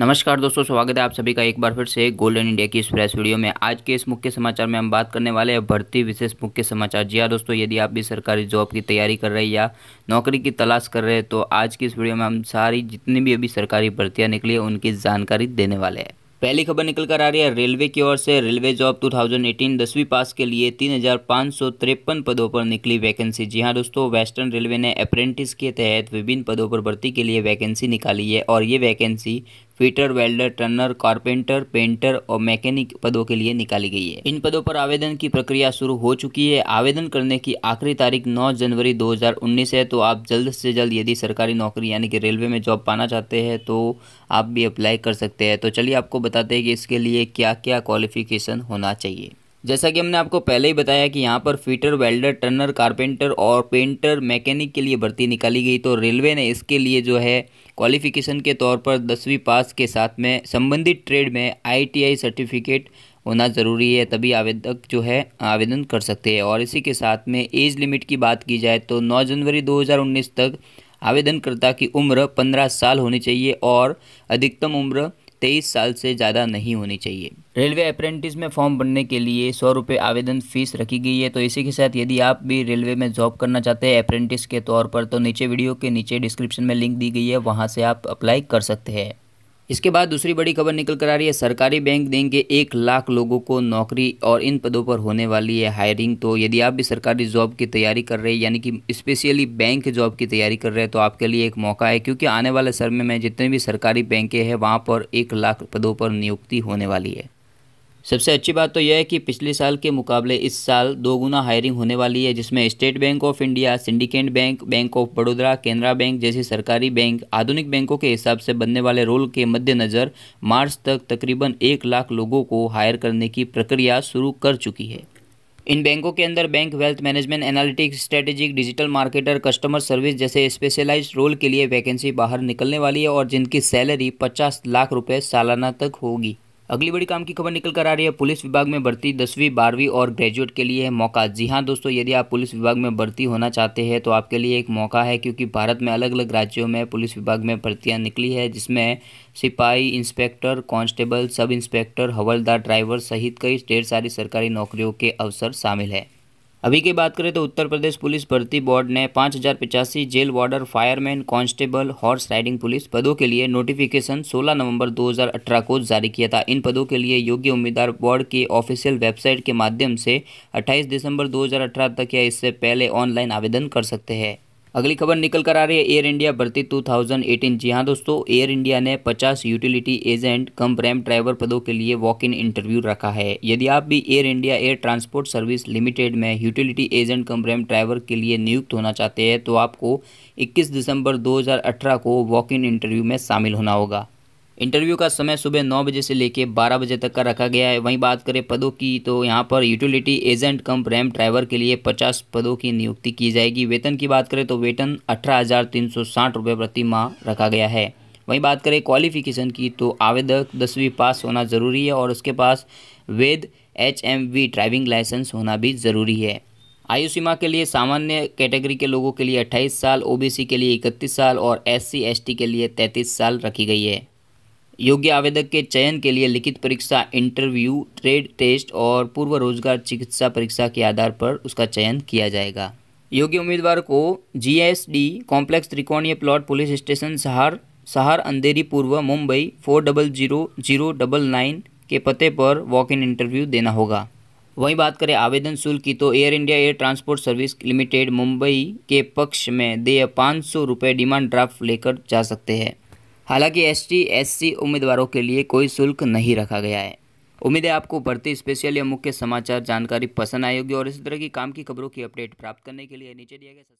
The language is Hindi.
नमस्कार दोस्तों स्वागत है आप सभी का एक बार फिर से गोल्डन इंडिया की इस प्रेस वीडियो में आज के इस मुख्य समाचार में हम बात करने वाले हैं भर्ती विशेष मुख्य समाचार जी हाँ दोस्तों यदि आप भी सरकारी जॉब की तैयारी कर रहे हैं या नौकरी की तलाश कर रहे हैं तो आज की इस वीडियो में हम सारी जितनी भी अभी सरकारी भर्तियाँ निकली है उनकी जानकारी देने वाले हैं पहली खबर निकल कर आ रही है रेलवे की ओर से रेलवे जॉब 2018 दसवीं पास के लिए तीन पदों पर निकली वैकेंसी जी हाँ दोस्तों वेस्टर्न रेलवे ने अप्रेंटिस के तहत विभिन्न पदों पर भर्ती के लिए वैकेंसी निकाली है और ये vacancy fitter welder turner carpenter painter और मैकेनिक पदों के लिए निकाली गई है इन पदों पर आवेदन की प्रक्रिया शुरू हो चुकी है आवेदन करने की आखिरी तारीख 9 जनवरी 2019 है तो आप जल्द से जल्द यदि सरकारी नौकरी यानी कि रेलवे में जॉब पाना चाहते हैं तो आप भी अप्लाई कर सकते हैं तो चलिए आपको बताते हैं कि इसके लिए क्या क्या क्वालिफिकेशन होना चाहिए जैसा कि हमने आपको पहले ही बताया कि यहाँ पर फिटर वेल्डर टर्नर कारपेंटर और पेंटर मैकेनिक के लिए भर्ती निकाली गई तो रेलवे ने इसके लिए जो है क्वालिफिकेशन के तौर पर दसवीं पास के साथ में संबंधित ट्रेड में आईटीआई सर्टिफिकेट होना ज़रूरी है तभी आवेदक जो है आवेदन कर सकते हैं और इसी के साथ में एज लिमिट की बात की जाए तो 9 जनवरी 2019 तक आवेदनकर्ता की उम्र 15 साल होनी चाहिए और अधिकतम उम्र तेईस साल से ज़्यादा नहीं होनी चाहिए रेलवे अप्रेंटिस में फॉर्म भरने के लिए सौ रुपये आवेदन फीस रखी गई है तो इसी के साथ यदि आप भी रेलवे में जॉब करना चाहते हैं अप्रेंटिस के तौर पर तो नीचे वीडियो के नीचे डिस्क्रिप्शन में लिंक दी गई है वहाँ से आप अप्लाई कर सकते हैं इसके बाद दूसरी बड़ी खबर निकल कर आ रही है सरकारी बैंक देंगे एक लाख लोगों को नौकरी और इन पदों पर होने वाली है हायरिंग तो यदि आप भी सरकारी जॉब की तैयारी कर रहे हैं यानी कि स्पेशली बैंक जॉब की तैयारी कर रहे हैं तो आपके लिए एक मौका है क्योंकि आने वाले समय में जितने भी सरकारी बैंकें हैं वहाँ पर एक लाख पदों पर नियुक्ति होने वाली है सबसे अच्छी बात तो यह है कि पिछले साल के मुकाबले इस साल दो गुना हायरिंग होने वाली है जिसमें state bank of India syndicate bank bank of Baroda Canara bank जैसे सरकारी बैंक आधुनिक बैंकों के हिसाब से बनने वाले रोल के मद्देनज़र मार्च तक तकरीबन एक लाख लोगों को हायर करने की प्रक्रिया शुरू कर चुकी है इन बैंकों के अंदर bank wealth management analytics strategic digital marketer customer service जैसे स्पेशलाइज रोल के लिए वैकेंसी बाहर निकलने वाली है और जिनकी सैलरी 50 लाख रुपए सालाना तक होगी अगली बड़ी काम की खबर निकल कर आ रही है पुलिस विभाग में भर्ती दसवीं बारहवीं और ग्रेजुएट के लिए है मौका जी हाँ दोस्तों यदि आप पुलिस विभाग में भर्ती होना चाहते हैं तो आपके लिए एक मौका है क्योंकि भारत में अलग अलग राज्यों में पुलिस विभाग में भर्तियाँ निकली है जिसमें सिपाही इंस्पेक्टर कांस्टेबल सब इंस्पेक्टर हवलदार ड्राइवर सहित कई ढेर सारी सरकारी नौकरियों के अवसर शामिल है अभी की बात करें तो उत्तर प्रदेश पुलिस भर्ती बोर्ड ने पाँच हज़ार पिचासी jail warder fireman constable horse riding police पदों के लिए नोटिफिकेशन 16 नवंबर 2018 को जारी किया था इन पदों के लिए योग्य उम्मीदवार बोर्ड की ऑफिशियल वेबसाइट के माध्यम से 28 दिसंबर 2018 तक या इससे पहले ऑनलाइन आवेदन कर सकते हैं अगली खबर निकल कर आ रही है एयर इंडिया भर्ती 2018 जी हाँ दोस्तों एयर इंडिया ने 50 utility agent cum ram driver पदों के लिए वॉक इन इंटरव्यू रखा है यदि आप भी air India air transport service limited में utility agent cum ram driver के लिए नियुक्त होना चाहते हैं तो आपको इक्कीस दिसंबर दो को वॉक इन इंटरव्यू में शामिल होना होगा इंटरव्यू का समय सुबह नौ बजे से लेकर बारह बजे तक का रखा गया है वहीं बात करें पदों की तो यहाँ पर utility agent cum ram driver के लिए पचास पदों की नियुक्ति की जाएगी वेतन की बात करें तो वेतन अठारह हज़ार तीन सौ साठ रुपये प्रति माह रखा गया है वहीं बात करें क्वालिफिकेशन की तो आवेदक दसवीं पास होना ज़रूरी है और उसके पास वेद एच ड्राइविंग लाइसेंस होना भी ज़रूरी है आयु सीमा के लिए सामान्य कैटेगरी के लोगों के लिए 28 साल ओबीसी के लिए 31 साल और एससी एसटी के लिए 33 साल रखी गई है योग्य आवेदक के चयन के लिए लिखित परीक्षा इंटरव्यू ट्रेड टेस्ट और पूर्व रोजगार चिकित्सा परीक्षा के आधार पर उसका चयन किया जाएगा योग्य उम्मीदवार को जीएसडी कॉम्प्लेक्स त्रिकोणीय plot police station Sahar Sahar Andheri पूर्व Mumbai four double zero zero double nine के पते पर वॉक इन इंटरव्यू देना होगा वहीं बात करें आवेदन शुल्क की तो air India air transport service limited Mumbai के पक्ष में देय पाँच सौ रुपये डिमांड ड्राफ्ट लेकर जा सकते हैं हालांकि एस टी उम्मीदवारों के लिए कोई शुल्क नहीं रखा गया है उम्मीद है आपको भर्ती स्पेशल या मुख्य समाचार जानकारी पसंद आएगी और इसी तरह की काम की खबरों की अपडेट प्राप्त करने के लिए नीचे दिया गया